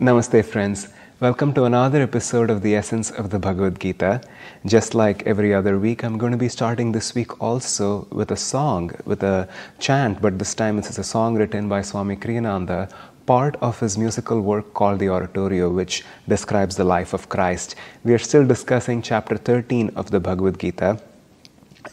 Namaste, friends. Welcome to another episode of The Essence of the Bhagavad Gita. Just like every other week, I'm going to be starting this week also with a song, with a chant, but this time it's a song written by Swami Kriyananda, part of his musical work called The Oratorio, which describes the life of Christ. We are still discussing chapter 13 of the Bhagavad Gita.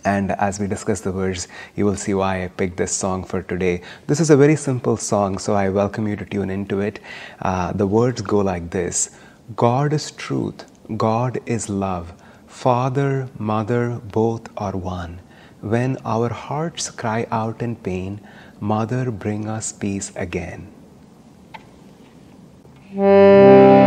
And as we discuss the words, you will see why I picked this song for today. This is a very simple song, so I welcome you to tune into it. Uh, the words go like this God is truth, God is love, Father, Mother, both are one. When our hearts cry out in pain, Mother, bring us peace again. Hmm.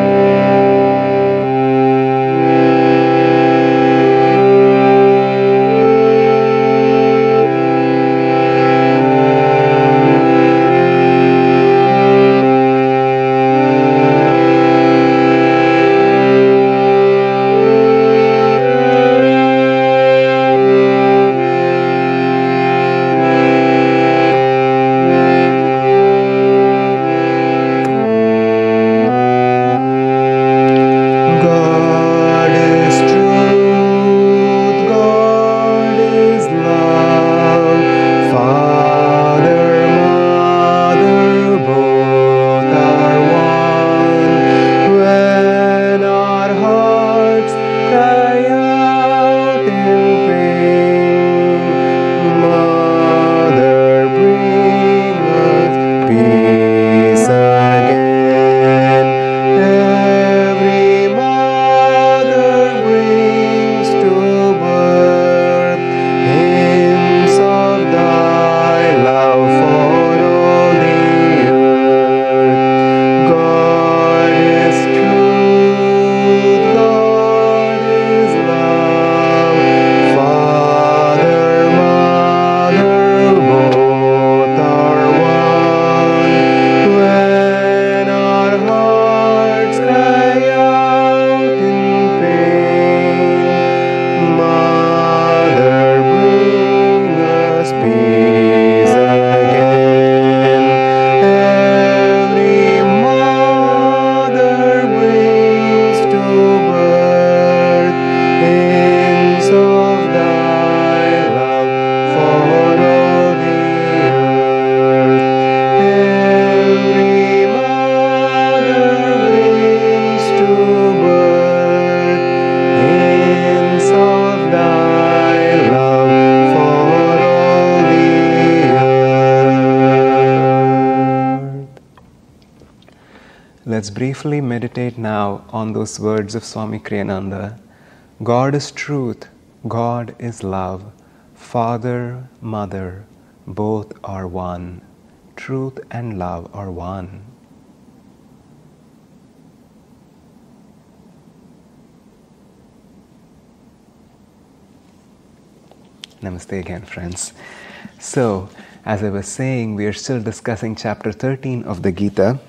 let's briefly meditate now on those words of Swami Kriyananda God is truth, God is love, Father, Mother, both are one. Truth and love are one. Namaste again, friends. So, as I was saying, we are still discussing chapter 13 of the Gita.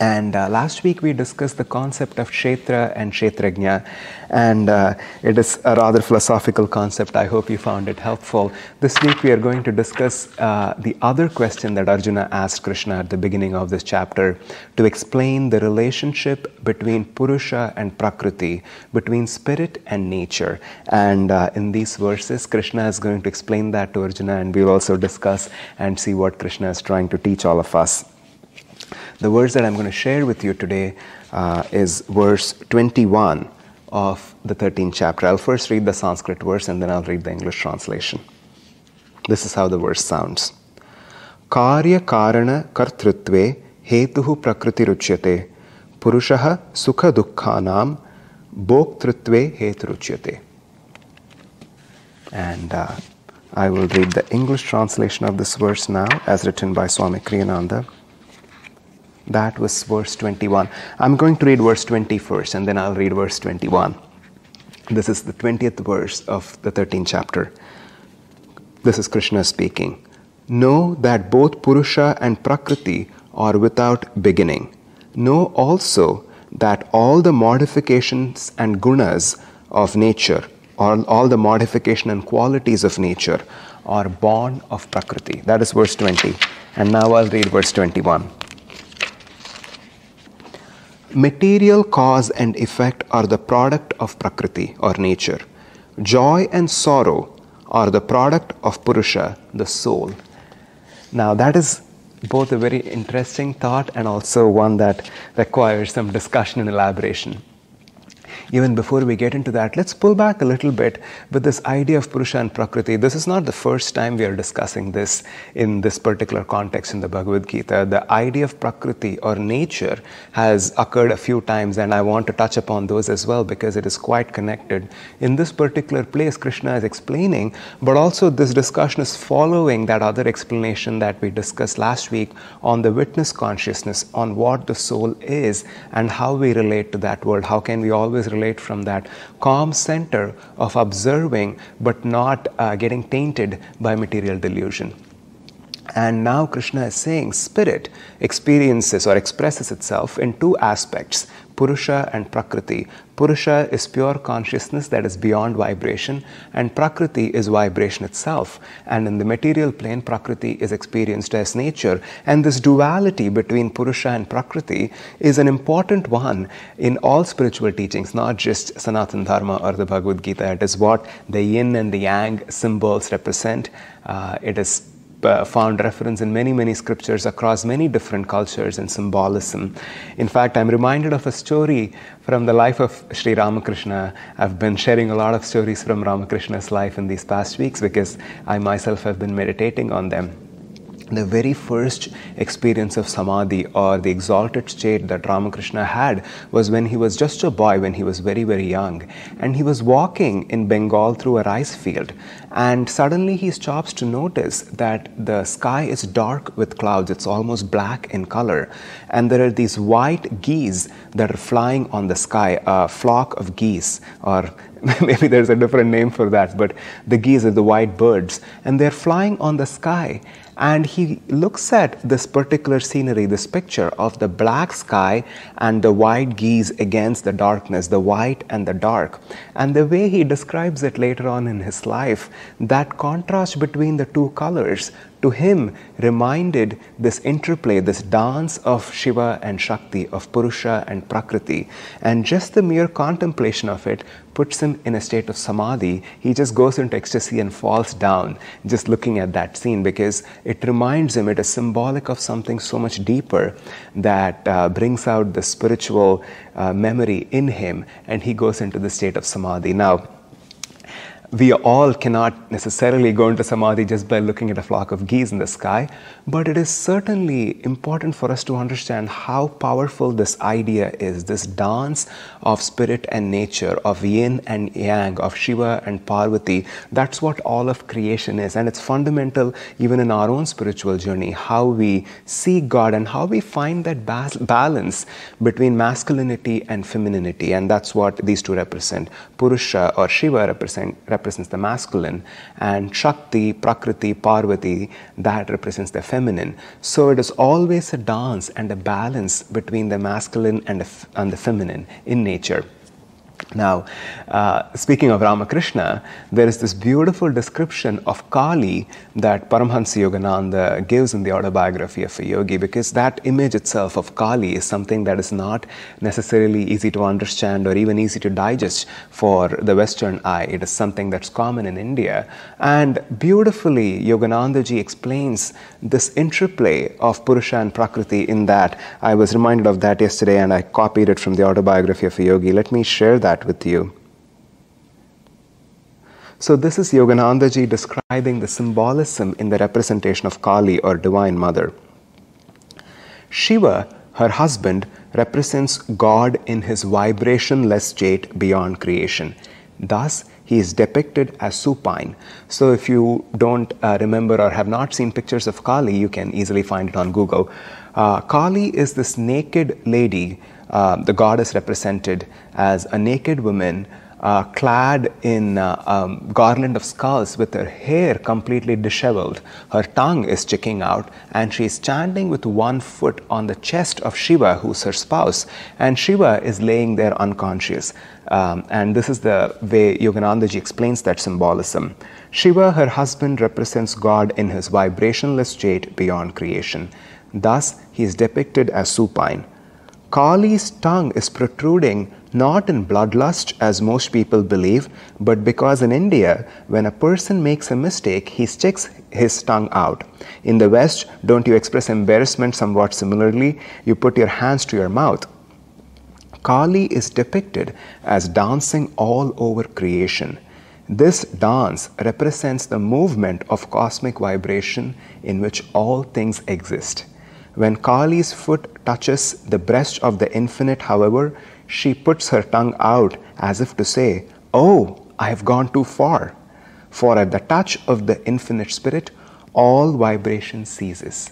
And uh, last week we discussed the concept of Kshetra and Kshetrajna, and uh, it is a rather philosophical concept. I hope you found it helpful. This week we are going to discuss uh, the other question that Arjuna asked Krishna at the beginning of this chapter to explain the relationship between Purusha and Prakriti, between spirit and nature. And uh, in these verses, Krishna is going to explain that to Arjuna, and we'll also discuss and see what Krishna is trying to teach all of us. The verse that I'm going to share with you today uh, is verse 21 of the 13th chapter. I'll first read the Sanskrit verse and then I'll read the English translation. This is how the verse sounds. Karya कार्यकारणकर्तृत्वे prakritiruchyate. प्रकृतिरुच्यते पुरुषः सुखदुःखानां भोक्तृत्वे हेतुरुच्यते And uh, I will read the English translation of this verse now as written by Swami Kriyananda. That was verse 21. I'm going to read verse twenty-first, and then I'll read verse 21. This is the 20th verse of the 13th chapter. This is Krishna speaking. Know that both Purusha and Prakriti are without beginning. Know also that all the modifications and gunas of nature, or all the modification and qualities of nature, are born of Prakriti. That is verse 20. And now I'll read verse 21. Material cause and effect are the product of Prakriti or nature. Joy and sorrow are the product of Purusha, the soul. Now, that is both a very interesting thought and also one that requires some discussion and elaboration. Even before we get into that, let's pull back a little bit with this idea of Purusha and Prakriti. This is not the first time we are discussing this in this particular context in the Bhagavad Gita. The idea of Prakriti or nature has occurred a few times, and I want to touch upon those as well because it is quite connected. In this particular place, Krishna is explaining, but also this discussion is following that other explanation that we discussed last week on the witness consciousness, on what the soul is, and how we relate to that world. How can we always relate? from that calm center of observing but not uh, getting tainted by material delusion. And now Krishna is saying spirit experiences or expresses itself in two aspects Purusha and Prakriti. Purusha is pure consciousness that is beyond vibration, and Prakriti is vibration itself. And in the material plane, Prakriti is experienced as nature. And this duality between Purusha and Prakriti is an important one in all spiritual teachings, not just Sanatana Dharma or the Bhagavad Gita. It is what the yin and the yang symbols represent. Uh, it is uh, found reference in many, many scriptures across many different cultures and symbolism. In fact, I'm reminded of a story from the life of Sri Ramakrishna. I've been sharing a lot of stories from Ramakrishna's life in these past weeks because I myself have been meditating on them the very first experience of samadhi or the exalted state that Ramakrishna had was when he was just a boy, when he was very, very young. And he was walking in Bengal through a rice field. And suddenly he stops to notice that the sky is dark with clouds, it's almost black in color. And there are these white geese that are flying on the sky, a flock of geese or maybe there's a different name for that, but the geese are the white birds, and they're flying on the sky and he looks at this particular scenery, this picture of the black sky and the white geese against the darkness, the white and the dark. And the way he describes it later on in his life, that contrast between the two colors to him reminded this interplay, this dance of Shiva and Shakti, of Purusha and Prakriti. And just the mere contemplation of it puts him in a state of samadhi. He just goes into ecstasy and falls down just looking at that scene because it reminds him, it is symbolic of something so much deeper that uh, brings out the spiritual uh, memory in him and he goes into the state of samadhi. Now, we all cannot necessarily go into samadhi just by looking at a flock of geese in the sky, but it is certainly important for us to understand how powerful this idea is this dance of spirit and nature, of yin and yang, of Shiva and Parvati. That's what all of creation is, and it's fundamental even in our own spiritual journey how we see God and how we find that balance between masculinity and femininity, and that's what these two represent. Purusha or Shiva represent, represent represents the masculine, and Shakti, Prakriti, Parvati, that represents the feminine. So it is always a dance and a balance between the masculine and the, and the feminine in nature. Now, uh, speaking of Ramakrishna, there is this beautiful description of Kali that Paramhansa Yogananda gives in the autobiography of a yogi, because that image itself of Kali is something that is not necessarily easy to understand or even easy to digest for the Western eye. It is something that's common in India. And beautifully, Yoganandaji explains this interplay of Purusha and Prakriti in that. I was reminded of that yesterday and I copied it from the autobiography of a yogi. Let me share that with you. So, this is Yoganandaji describing the symbolism in the representation of Kali or Divine Mother. Shiva, her husband, represents God in his vibrationless state beyond creation. Thus, he is depicted as supine. So, if you don't uh, remember or have not seen pictures of Kali, you can easily find it on Google. Uh, Kali is this naked lady uh, the goddess represented as a naked woman uh, clad in uh, um, garland of skulls with her hair completely disheveled. Her tongue is sticking out, and she is standing with one foot on the chest of Shiva, who's her spouse, and Shiva is laying there unconscious. Um, and this is the way Yoganandaji explains that symbolism. Shiva, her husband, represents God in his vibrationless state beyond creation. Thus, he is depicted as supine. Kali's tongue is protruding not in bloodlust, as most people believe, but because in India, when a person makes a mistake, he sticks his tongue out. In the West, don't you express embarrassment somewhat similarly? You put your hands to your mouth. Kali is depicted as dancing all over creation. This dance represents the movement of cosmic vibration in which all things exist. When Kali's foot touches the breast of the infinite, however, she puts her tongue out as if to say, Oh, I have gone too far. For at the touch of the infinite spirit, all vibration ceases.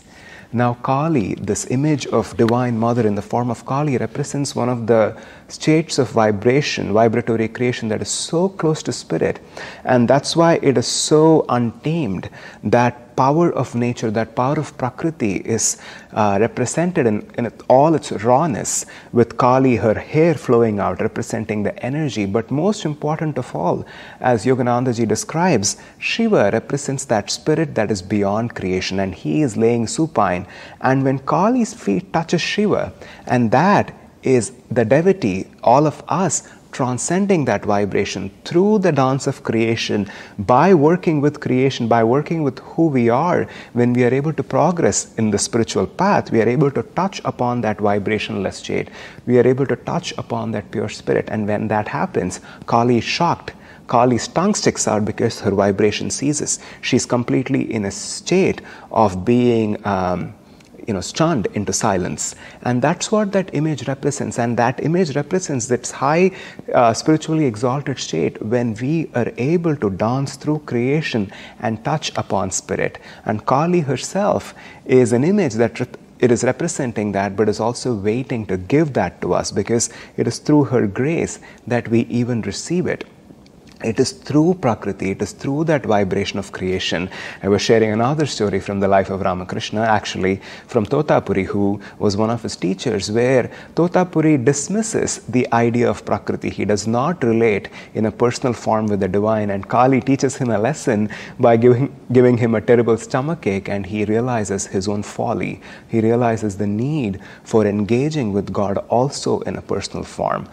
Now, Kali, this image of Divine Mother in the form of Kali, represents one of the states of vibration, vibratory creation that is so close to spirit. And that's why it is so untamed that power of nature, that power of Prakriti is uh, represented in, in, all its rawness with Kali, her hair flowing out, representing the energy. But most important of all, as Yoganandaji describes, Shiva represents that spirit that is beyond creation and he is laying supine. And when Kali's feet touches Shiva, and that is the devotee, all of us transcending that vibration through the dance of creation, by working with creation, by working with who we are, when we are able to progress in the spiritual path, we are able to touch upon that vibrationless jade. We are able to touch upon that pure spirit. And when that happens, Kali is shocked. Kali's tongue sticks out because her vibration ceases. She's completely in a state of being. Um, you know, stunned into silence. And that's what that image represents. And that image represents this high, uh, spiritually exalted state when we are able to dance through creation and touch upon spirit. And Kali herself is an image that it is representing that, but is also waiting to give that to us because it is through her grace that we even receive it. It is through Prakriti, it is through that vibration of creation. I was sharing another story from the life of Ramakrishna, actually from Totapuri, who was one of his teachers, where Totapuri dismisses the idea of Prakriti. He does not relate in a personal form with the divine, and Kali teaches him a lesson by giving, giving him a terrible stomachache, and he realizes his own folly. He realizes the need for engaging with God also in a personal form.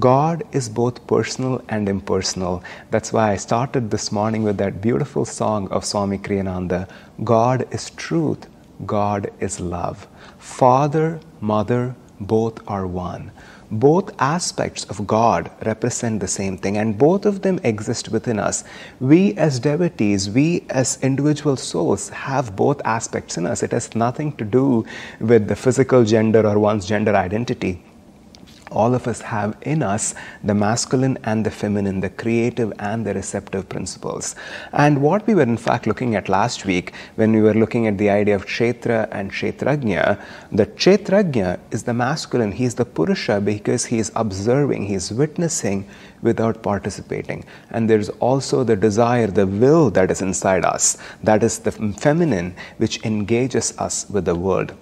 God is both personal and impersonal, that's why I started this morning with that beautiful song of Swami Kriyananda God is truth, God is love. Father, mother, both are one. Both aspects of God represent the same thing, and both of them exist within us. We, as devotees, we, as individual souls, have both aspects in us. It has nothing to do with the physical gender or one's gender identity all of us have in us the masculine and the feminine, the creative and the receptive principles. And what we were in fact looking at last week when we were looking at the idea of Kshetra and Kshetrajna, the Kshetrajna is the masculine, he is the Purusha because he is observing, he is witnessing without participating. And there's also the desire, the will that is inside us, that is the feminine, which engages us with the world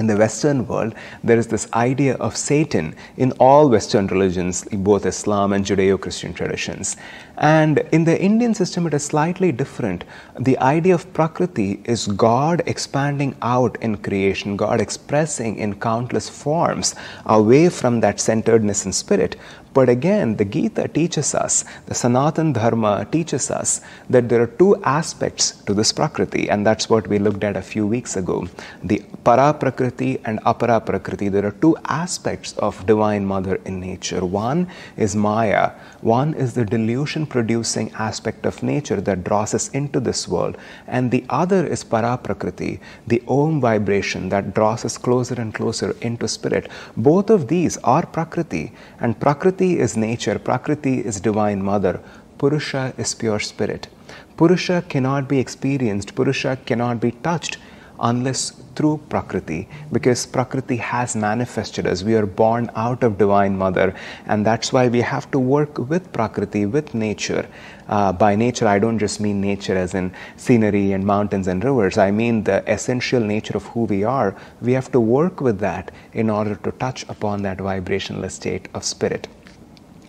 in the Western world, there is this idea of Satan in all Western religions, both Islam and Judeo Christian traditions. And in the Indian system, it is slightly different. The idea of Prakriti is God expanding out in creation, God expressing in countless forms away from that centeredness in spirit. But again, the Gita teaches us, the Sanatan Dharma teaches us that there are two aspects to this Prakriti, and that's what we looked at a few weeks ago the Para Prakriti and Apara Prakriti. There are two aspects of Divine Mother in nature. One is Maya, one is the delusion producing aspect of nature that draws us into this world, and the other is prakriti, the om vibration that draws us closer and closer into spirit. Both of these are prakriti, and prakriti is nature, prakriti is divine mother, purusha is pure spirit. Purusha cannot be experienced, purusha cannot be touched unless through Prakriti, because Prakriti has manifested us. We are born out of Divine Mother, and that's why we have to work with Prakriti, with nature. Uh, by nature, I don't just mean nature as in scenery and mountains and rivers, I mean the essential nature of who we are. We have to work with that in order to touch upon that vibrational state of spirit.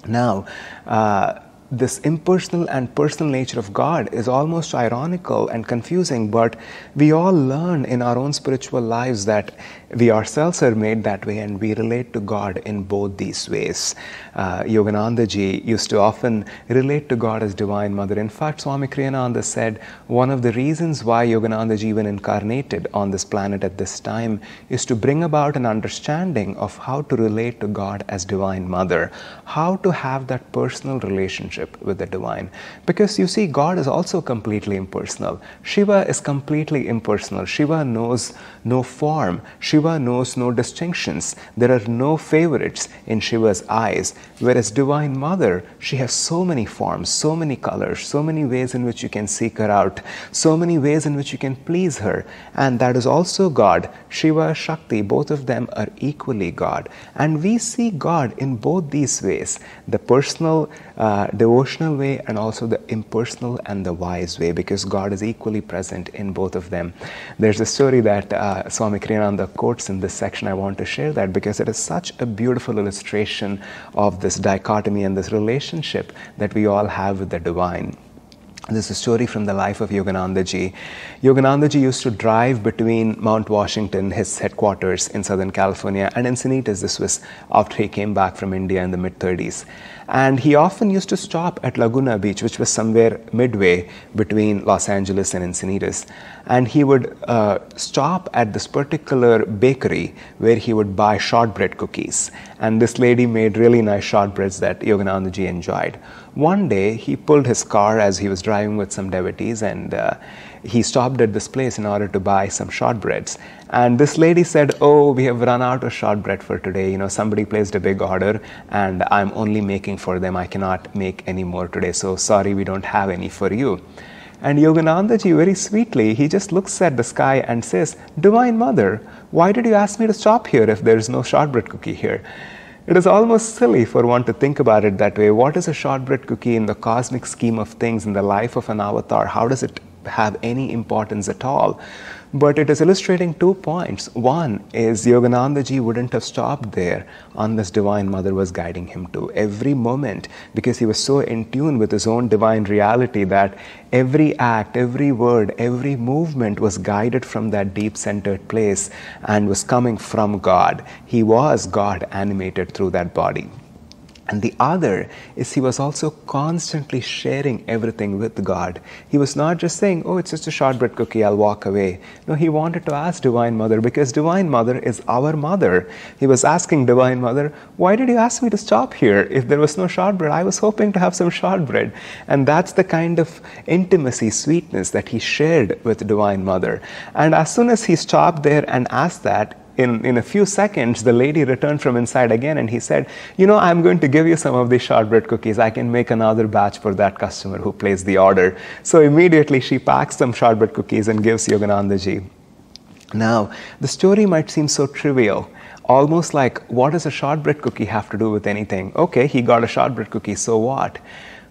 Now, uh, this impersonal and personal nature of God is almost ironical and confusing, but we all learn in our own spiritual lives that we ourselves are made that way and we relate to God in both these ways. Uh, Yoganandaji used to often relate to God as Divine Mother. In fact, Swami Kriyananda said one of the reasons why Yoganandaji even incarnated on this planet at this time is to bring about an understanding of how to relate to God as Divine Mother, how to have that personal relationship with the Divine. Because you see, God is also completely impersonal. Shiva is completely impersonal. Shiva knows no form. Shiva Shiva knows no distinctions, there are no favorites in Shiva's eyes, whereas Divine Mother, she has so many forms, so many colors, so many ways in which you can seek her out, so many ways in which you can please her, and that is also God. Shiva, Shakti, both of them are equally God. And we see God in both these ways the personal uh, devotional way and also the impersonal and the wise way because God is equally present in both of them. There's a story that uh, Swami Kriyananda quotes in this section. I want to share that because it is such a beautiful illustration of this dichotomy and this relationship that we all have with the divine. This is a story from the life of Yogananda ji. Yogananda ji used to drive between Mount Washington, his headquarters in Southern California, and Encinitas. This was after he came back from India in the mid 30s. And he often used to stop at Laguna Beach, which was somewhere midway between Los Angeles and Encinitas. And he would uh, stop at this particular bakery where he would buy shortbread cookies. And this lady made really nice shortbreads that Yogananda ji enjoyed. One day, he pulled his car as he was driving with some devotees and uh, he stopped at this place in order to buy some shortbreads. And this lady said, Oh, we have run out of shortbread for today. You know, somebody placed a big order and I'm only making for them. I cannot make any more today. So sorry, we don't have any for you. And Yoganandaji, very sweetly, he just looks at the sky and says, Divine Mother, why did you ask me to stop here if there is no shortbread cookie here? It is almost silly for one to think about it that way. What is a shortbread cookie in the cosmic scheme of things, in the life of an avatar? How does it have any importance at all? But it is illustrating two points. One is Yoganandaji wouldn't have stopped there unless Divine Mother was guiding him to every moment because he was so in tune with his own divine reality that every act, every word, every movement was guided from that deep centered place and was coming from God. He was God animated through that body. And the other is he was also constantly sharing everything with God. He was not just saying, Oh, it's just a shortbread cookie, I'll walk away. No, he wanted to ask Divine Mother because Divine Mother is our mother. He was asking Divine Mother, Why did you ask me to stop here if there was no shortbread? I was hoping to have some shortbread. And that's the kind of intimacy, sweetness that he shared with Divine Mother. And as soon as he stopped there and asked that, in, in a few seconds, the lady returned from inside again and he said, You know, I'm going to give you some of these shortbread cookies. I can make another batch for that customer who placed the order. So immediately she packs some shortbread cookies and gives Yoganandaji. Now, the story might seem so trivial, almost like, What does a shortbread cookie have to do with anything? Okay, he got a shortbread cookie, so what?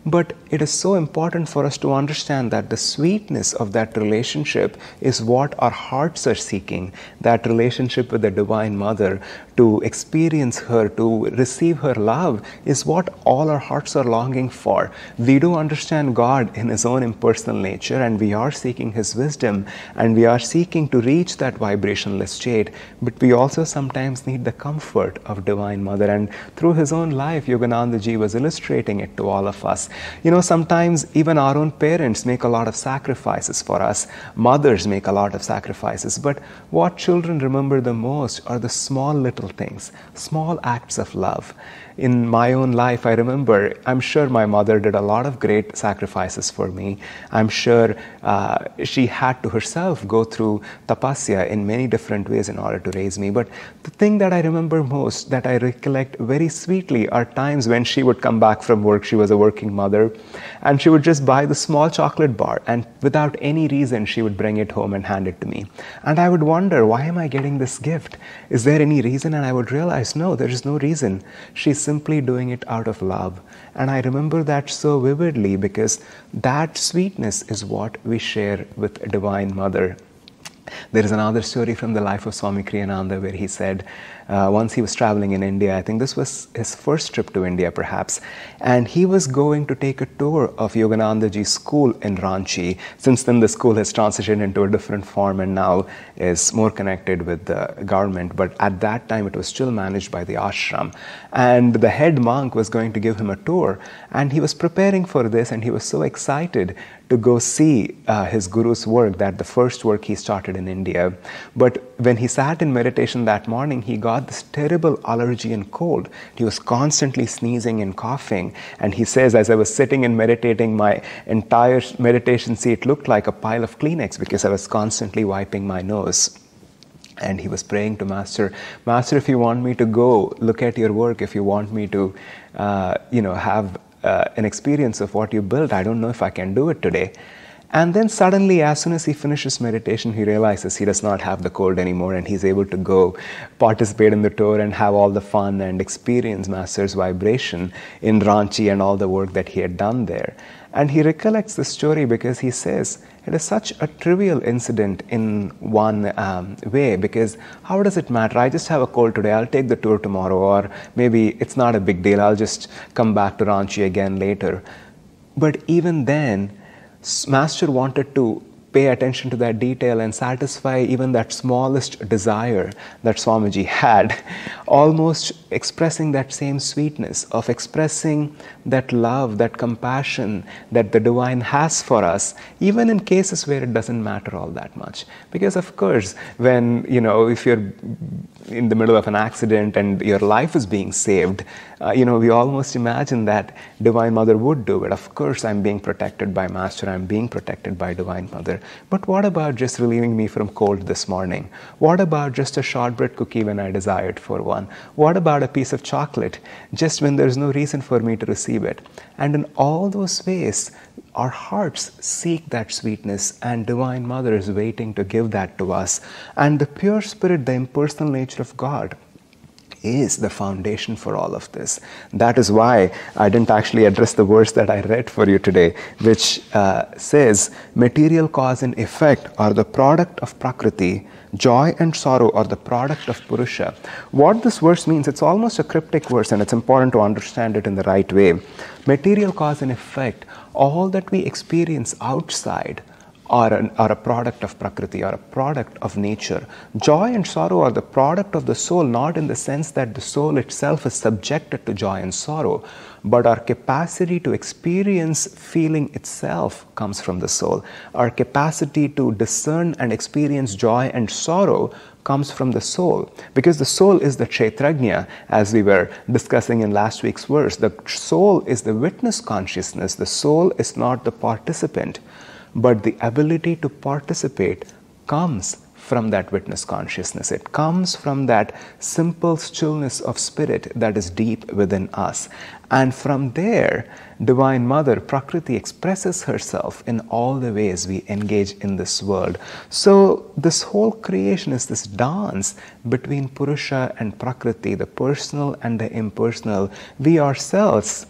But it is so important for us to understand that the sweetness of that relationship is what our hearts are seeking that relationship with the Divine Mother, to experience her, to receive her love, is what all our hearts are longing for. We do understand God in His own impersonal nature, and we are seeking His wisdom, and we are seeking to reach that vibrationless state. But we also sometimes need the comfort of Divine Mother. And through His own life, Yoganandaji was illustrating it to all of us you know, sometimes even our own parents make a lot of sacrifices for us, mothers make a lot of sacrifices, but what children remember the most are the small little things, small acts of love in my own life, I remember, I'm sure my mother did a lot of great sacrifices for me. I'm sure uh, she had to herself go through tapasya in many different ways in order to raise me. But the thing that I remember most, that I recollect very sweetly, are times when she would come back from work. She was a working mother, and she would just buy the small chocolate bar, and without any reason, she would bring it home and hand it to me. And I would wonder, why am I getting this gift? Is there any reason? And I would realize, no, there is no reason. She's simply doing it out of love. And I remember that so vividly because that sweetness is what we share with Divine Mother. There is another story from the life of Swami Kriyananda where he said uh, once he was traveling in India, I think this was his first trip to India perhaps, and he was going to take a tour of Yoganandaji's school in Ranchi. Since then, the school has transitioned into a different form and now is more connected with the government, but at that time it was still managed by the ashram. And the head monk was going to give him a tour, and he was preparing for this and he was so excited to go see uh, his guru's work, that the first work he started in India. But when he sat in meditation that morning, he got this terrible allergy and cold. He was constantly sneezing and coughing. And he says, as I was sitting and meditating, my entire meditation seat looked like a pile of Kleenex because I was constantly wiping my nose. And he was praying to Master, Master, if you want me to go, look at your work, if you want me to, uh, you know, have uh, an experience of what you built. I don't know if I can do it today. And then suddenly, as soon as he finishes meditation, he realizes he does not have the cold anymore and he's able to go participate in the tour and have all the fun and experience Master's vibration in Ranchi and all the work that he had done there. And he recollects the story because he says it is such a trivial incident in one um, way because how does it matter? I just have a cold today, I'll take the tour tomorrow, or maybe it's not a big deal, I'll just come back to Ranchi again later. But even then, Master wanted to pay attention to that detail and satisfy even that smallest desire that Swamiji had, almost expressing that same sweetness of expressing that love, that compassion that the divine has for us, even in cases where it doesn't matter all that much. Because of course, when you know, if you're in the middle of an accident and your life is being saved, uh, you know, we almost imagine that Divine Mother would do it. Of course, I'm being protected by Master, I'm being protected by Divine Mother. But what about just relieving me from cold this morning? What about just a shortbread cookie when I desired for one? What about a piece of chocolate just when there's no reason for me to receive it? And in all those ways, our hearts seek that sweetness, and Divine Mother is waiting to give that to us. And the pure spirit, the impersonal nature of God, is the foundation for all of this. That is why I didn't actually address the verse that I read for you today, which uh, says, Material cause and effect are the product of Prakriti, joy and sorrow are the product of Purusha. What this verse means, it's almost a cryptic verse and it's important to understand it in the right way. Material cause and effect, all that we experience outside are, an, are a product of Prakriti, are a product of nature. Joy and sorrow are the product of the soul, not in the sense that the soul itself is subjected to joy and sorrow, but our capacity to experience feeling itself comes from the soul. Our capacity to discern and experience joy and sorrow comes from the soul because the soul is the Kshetrajna, as we were discussing in last week's verse. The soul is the witness consciousness, the soul is not the participant but the ability to participate comes from that witness consciousness. It comes from that simple stillness of spirit that is deep within us. And from there, Divine Mother Prakriti expresses herself in all the ways we engage in this world. So, this whole creation is this dance between Purusha and Prakriti, the personal and the impersonal. We ourselves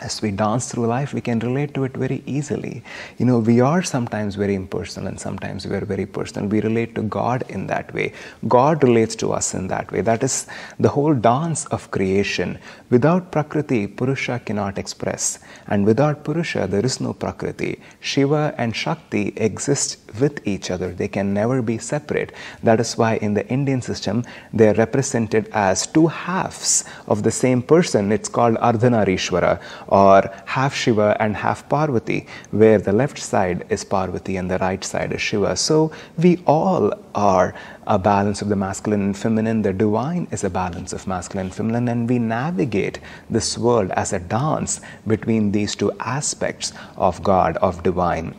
as we dance through life, we can relate to it very easily. You know, we are sometimes very impersonal and sometimes we are very personal. We relate to God in that way. God relates to us in that way. That is the whole dance of creation. Without Prakriti, Purusha cannot express. And without Purusha, there is no Prakriti. Shiva and Shakti exist with each other, they can never be separate. That is why in the Indian system, they are represented as two halves of the same person. It's called Ardhanarishwara or half Shiva and half Parvati, where the left side is Parvati and the right side is Shiva. So we all are a balance of the masculine and feminine. The divine is a balance of masculine and feminine, and we navigate this world as a dance between these two aspects of God, of divine.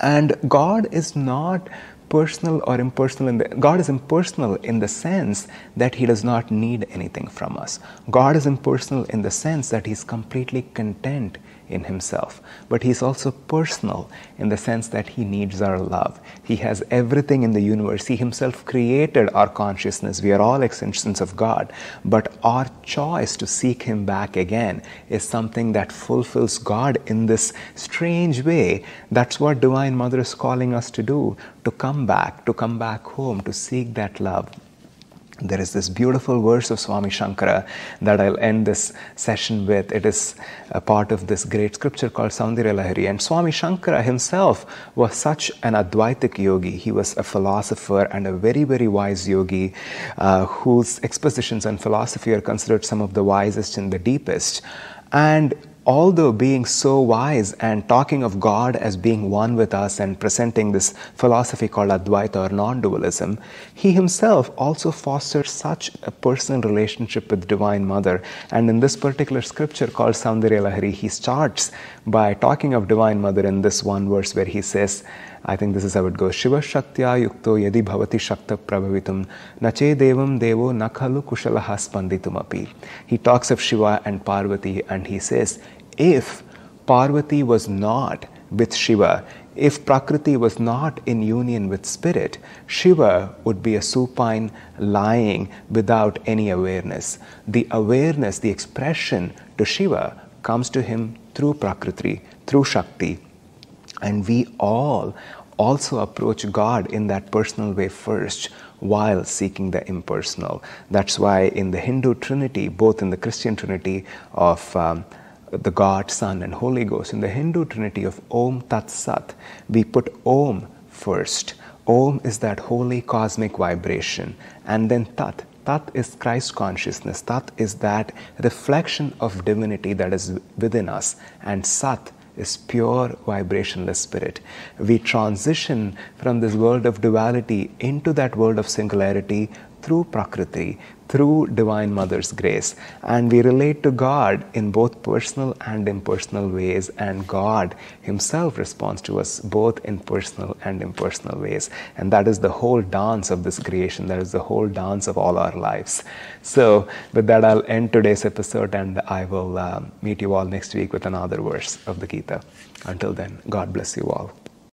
And God is not personal or impersonal in the, God is impersonal in the sense that he does not need anything from us. God is impersonal in the sense that he's completely content in himself. But he's also personal in the sense that he needs our love. He has everything in the universe. He himself created our consciousness. We are all extensions of God. But our choice to seek him back again is something that fulfills God in this strange way. That's what Divine Mother is calling us to do to come back, to come back home, to seek that love. There is this beautiful verse of Swami Shankara that I'll end this session with. It is a part of this great scripture called Soundira Lahari. And Swami Shankara himself was such an Advaitic yogi. He was a philosopher and a very, very wise yogi uh, whose expositions and philosophy are considered some of the wisest and the deepest. And although being so wise and talking of God as being one with us and presenting this philosophy called Advaita or non dualism, he himself also fostered such a personal relationship with Divine Mother. And in this particular scripture called Soundarya Lahari, he starts by talking of Divine Mother in this one verse where he says, I think this is how it goes. Shiva Shaktya Yukto Yadi Bhavati Shakta Prabhavitum Nache Devam Devo Nakhalu kushala Spanditum Api. He talks of Shiva and Parvati and he says, if Parvati was not with Shiva, if Prakriti was not in union with Spirit, Shiva would be a supine lying without any awareness. The awareness, the expression to Shiva comes to him through Prakriti, through Shakti. And we all also approach God in that personal way first while seeking the impersonal. That's why in the Hindu Trinity, both in the Christian Trinity of um, the God, Son, and Holy Ghost. In the Hindu trinity of Om Tat Sat, we put Om first. Om is that holy cosmic vibration, and then Tat. Tat is Christ consciousness. Tat is that reflection of divinity that is within us. And Sat is pure vibrationless spirit. We transition from this world of duality into that world of singularity through Prakriti, through Divine Mother's grace. And we relate to God in both personal and impersonal ways, and God Himself responds to us both in personal and impersonal ways. And that is the whole dance of this creation, that is the whole dance of all our lives. So, with that, I'll end today's episode and I will uh, meet you all next week with another verse of the Gita. Until then, God bless you all.